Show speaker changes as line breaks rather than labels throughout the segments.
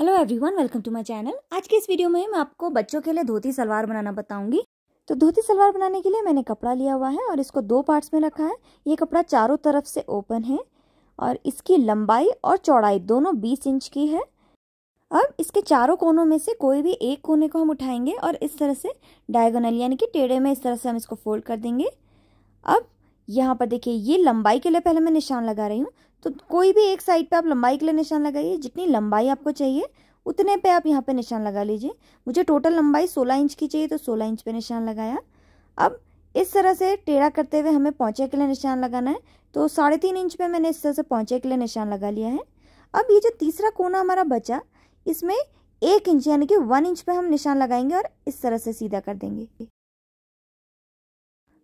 hello everyone welcome to my channel आज के इस वीडियो में मैं आपको बच्चों के लिए धोती सलवार बनाना बताऊंगी तो धोती सलवार बनाने के लिए मैंने कपड़ा लिया हुआ है और इसको दो पार्ट्स में रखा है ये कपड़ा चारों तरफ से ओपन है और इसकी लंबाई और चौड़ाई दोनों बीस इंच की है अब इसके चारों कोनों में से कोई भी एक कोने को हम उठाएंगे और इस तरह से डायगोनल यानी कि टेढ़े में इस तरह से हम इसको फोल्ड कर देंगे अब यहाँ पर देखिए ये लंबाई के लिए पहले मैं निशान लगा रही हूँ तो कोई भी एक साइड पे आप लंबाई के लिए निशान लगाइए जितनी लंबाई आपको चाहिए उतने पे आप यहाँ पे निशान लगा लीजिए मुझे टोटल लंबाई 16 इंच की चाहिए तो 16 इंच पे निशान लगाया अब इस तरह से टेढ़ा करते हुए हमें पहुँचे के लिए निशान लगाना है तो साढ़े तीन इंच पे मैंने इस तरह से पहुँचे के लिए निशान लगा लिया है अब ये जो तीसरा कोना हमारा बचा इसमें एक इंच यानी कि वन इंच पर हम निशान लगाएंगे और इस तरह से सीधा कर देंगे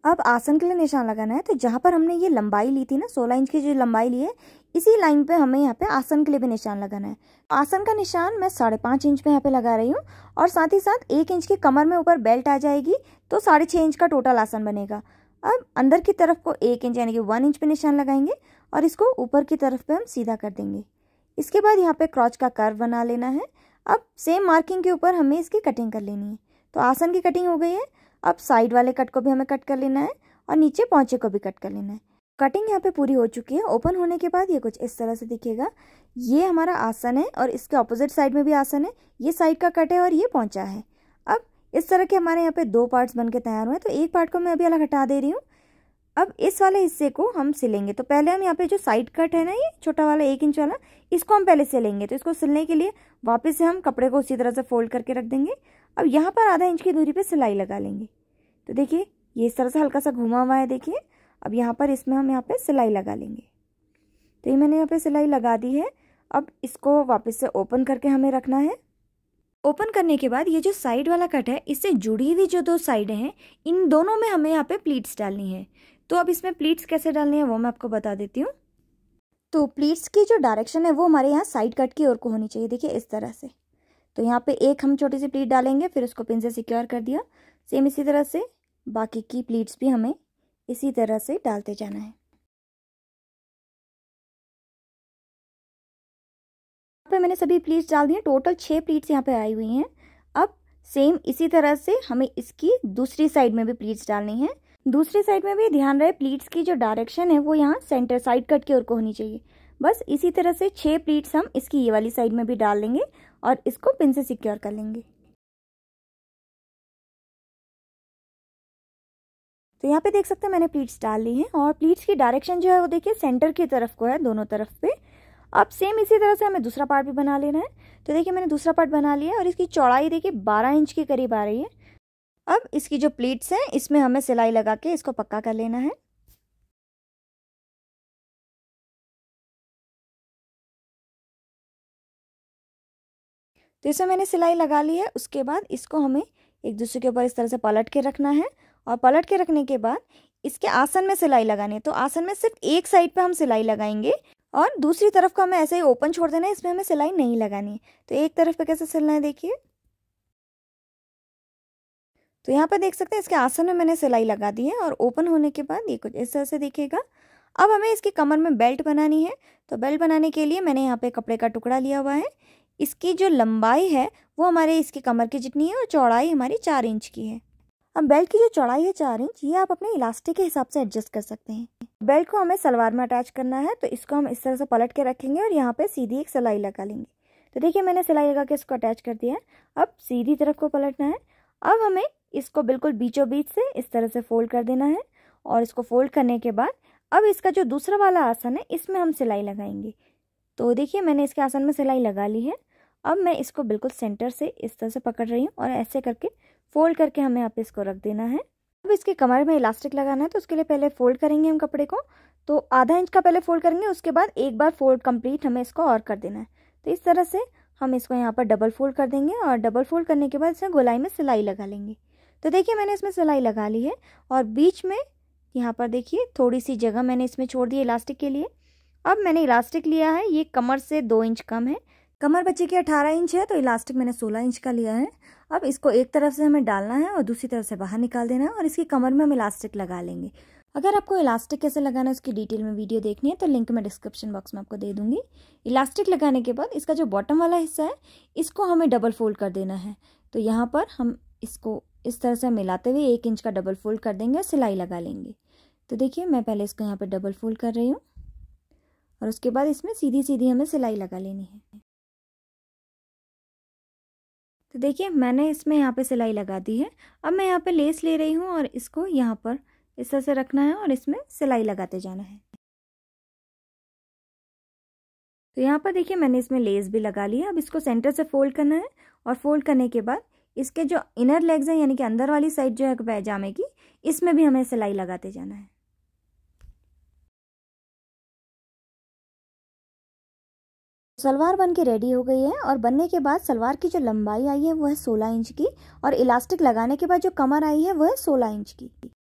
अब आसन के लिए निशान लगाना है तो जहाँ पर हमने ये लंबाई ली थी ना सोलह इंच की जो लंबाई ली है इसी लाइन पे हमें यहाँ पे आसन के लिए भी निशान लगाना है आसन का निशान मैं साढ़े पाँच इंच पे यहाँ पे लगा रही हूँ और साथ ही साथ एक इंच के कमर में ऊपर बेल्ट आ जाएगी तो साढ़े छः इंच का टोटल आसन बनेगा अब अंदर की तरफ को एक इंच यानी कि वन इंच पे निशान लगाएंगे और इसको ऊपर की तरफ पे हम सीधा कर देंगे इसके बाद यहाँ पे क्रॉच का कर्व बना लेना है अब सेम मार्किंग के ऊपर हमें इसकी कटिंग कर लेनी है तो आसन की कटिंग हो गई है अब साइड वाले कट को भी हमें कट कर लेना है और नीचे पहुँचे को भी कट कर लेना है कटिंग यहाँ पे पूरी हो चुकी है ओपन होने के बाद ये कुछ इस तरह से दिखेगा ये हमारा आसन है और इसके ऑपोजिट साइड में भी आसन है ये साइड का कट है और ये पहुँचा है अब इस तरह के हमारे यहाँ पे दो पार्ट्स बन के तैयार हुए हैं तो एक पार्ट को मैं अभी अलग हटा दे रही हूँ अब इस वाले हिस्से को हम सिलेंगे तो पहले हम यहाँ पे जो साइड कट है ना ये छोटा वाला एक इंच वाला इसको हम पहले सिलेंगे तो इसको सिलने के लिए वापस से हम कपड़े को उसी तरह से फोल्ड करके रख देंगे अब यहाँ पर आधा इंच की दूरी पे सिलाई लगा लेंगे तो देखिए ये इस तरह से हल्का सा घुमा हुआ है देखिए अब यहाँ पर इसमें हम यहाँ पर सिलाई लगा लेंगे तो ये मैंने यहाँ पर सिलाई लगा दी है अब इसको वापस से ओपन करके हमें रखना है ओपन करने के बाद ये जो साइड वाला कट है इससे जुड़ी हुई जो दो साइडें हैं इन दोनों में हमें यहाँ पे प्लीट्स डालनी है तो अब इसमें प्लीट्स कैसे डालनी है वो मैं आपको बता देती हूँ तो प्लीट्स की जो डायरेक्शन है वो हमारे यहाँ साइड कट की ओर को होनी चाहिए देखिए इस तरह से तो यहाँ पे एक हम छोटी सी प्लीट डालेंगे फिर उसको पिन से सिक्योर कर दिया सेम इसी तरह से बाकी की प्लीट्स भी हमें इसी तरह से डालते जाना है यहाँ
पे मैंने सभी प्लीट्स डाल दी हैं
टोटल छः प्लीट्स यहाँ पे आई हुई हैं अब सेम इसी तरह से हमें इसकी दूसरी साइड में भी प्लीट्स डालनी है दूसरी साइड में भी ध्यान रहे प्लीट्स की जो डायरेक्शन है वो यहाँ सेंटर साइड कट की ओर को होनी चाहिए बस इसी तरह से छः प्लीट्स हम इसकी ये वाली साइड में भी डाल लेंगे
और इसको पिन से सिक्योर कर लेंगे
तो यहाँ पे देख सकते हैं मैंने प्लीट्स डाल ली हैं और प्लीट्स की डायरेक्शन जो है वो देखिए सेंटर की तरफ को है दोनों तरफ पे अब सेम इसी तरह से हमें दूसरा पार्ट भी बना लेना है तो देखिए मैंने दूसरा पार्ट बना लिया और इसकी चौड़ाई देखिए 12 इंच के करीब आ रही है अब इसकी जो प्लीट्स हैं इसमें हमें सिलाई लगा के इसको पक्का कर लेना है तो इसे मैंने सिलाई लगा ली है उसके बाद इसको हमें एक दूसरे के ऊपर इस तरह से पलट के रखना है और पलट के रखने के बाद इसके आसन में सिलाई लगानी है तो आसन में सिर्फ एक साइड पे हम सिलाई लगाएंगे और दूसरी तरफ को हमें ऐसे ही ओपन छोड़ देना है इसमें हमें सिलाई नहीं लगानी है तो एक तरफ पे कैसे सिलना है देखिए तो यहाँ पर देख सकते हैं इसके आसन में मैंने सिलाई लगा दी है और ओपन होने के बाद ये कुछ इस तरह से दिखेगा अब हमें इसकी कमर में बेल्ट बनानी है तो बेल्ट बनाने के लिए मैंने यहाँ पे कपड़े का टुकड़ा लिया हुआ है इसकी जो लंबाई है वो हमारे इसकी कमर की जितनी है और चौड़ाई हमारी चार इंच की है अब बेल्ट की जो चौड़ाई है चार इंच ये आप अपने इलास्टिक के हिसाब से एडजस्ट कर सकते हैं बेल्ट को हमें सलवार में अटैच करना है तो इसको हम इस तरह से पलट के रखेंगे और यहाँ पे सीधी एक सिलाई लगा लेंगे तो देखिए मैंने सिलाई लगा के इसको अटैच कर दिया है अब सीधी तरफ को पलटना है अब हमें इसको बिल्कुल बीचों बीच से इस तरह से फोल्ड कर देना है और इसको फोल्ड करने के बाद अब इसका जो दूसरा वाला आसन है इसमें हम सिलाई लगाएंगे तो देखिए मैंने इसके आसन में सिलाई लगा ली है अब मैं इसको बिल्कुल सेंटर से इस तरह से पकड़ रही हूँ और ऐसे करके फोल्ड करके हमें यहाँ पे इसको रख देना है अब इसके कमर में इलास्टिक लगाना है तो उसके लिए पहले फोल्ड करेंगे हम कपड़े को तो आधा इंच का पहले फोल्ड करेंगे उसके बाद एक बार फोल्ड कंप्लीट हमें इसको और कर देना है तो इस तरह से हम इसको यहाँ पर डबल फोल्ड कर देंगे और डबल फोल्ड करने के बाद इसमें गोलाई में सिलाई लगा लेंगे तो देखिए मैंने इसमें सिलाई लगा ली है और बीच में यहाँ पर देखिए थोड़ी सी जगह मैंने इसमें छोड़ दी इलास्टिक के लिए अब मैंने इलास्टिक लिया है ये कमर से दो इंच कम है कमर बच्चे की अठारह इंच है तो इलास्टिक मैंने सोलह इंच का लिया है अब इसको एक तरफ से हमें डालना है और दूसरी तरफ से बाहर निकाल देना है और इसकी कमर में हम इलास्टिक लगा लेंगे अगर आपको इलास्टिक कैसे लगाना है उसकी डिटेल में वीडियो देखनी है तो लिंक मैं डिस्क्रिप्शन बॉक्स में आपको दे दूंगी इलास्टिक लगाने के बाद इसका जो बॉटम वाला हिस्सा है इसको हमें डबल फोल्ड कर देना है तो यहाँ पर हम इसको इस तरह से मिलाते हुए एक इंच का डबल फोल्ड कर देंगे और सिलाई लगा लेंगे तो देखिए मैं पहले इसको यहाँ पर डबल फोल्ड कर रही हूँ और उसके बाद इसमें सीधी सीधी हमें सिलाई लगा लेनी है तो देखिए मैंने इसमें यहाँ पे सिलाई लगा दी है अब मैं यहाँ पे लेस ले रही हूँ और इसको यहाँ पर इस तरह से रखना है और इसमें सिलाई लगाते जाना है तो यहाँ पर देखिए मैंने इसमें लेस भी लगा लिया अब इसको सेंटर से फोल्ड करना है और फोल्ड करने के बाद इसके जो इनर लेग्स हैं यानी कि अंदर वाली साइड जो है पैजामे की इसमें भी हमें सिलाई लगाते जाना है
सलवार बन के रेडी हो गई है और बनने के बाद सलवार की जो लंबाई आई है वह है सोलह इंच की और इलास्टिक लगाने के बाद जो कमर आई है वह है सोलह इंच की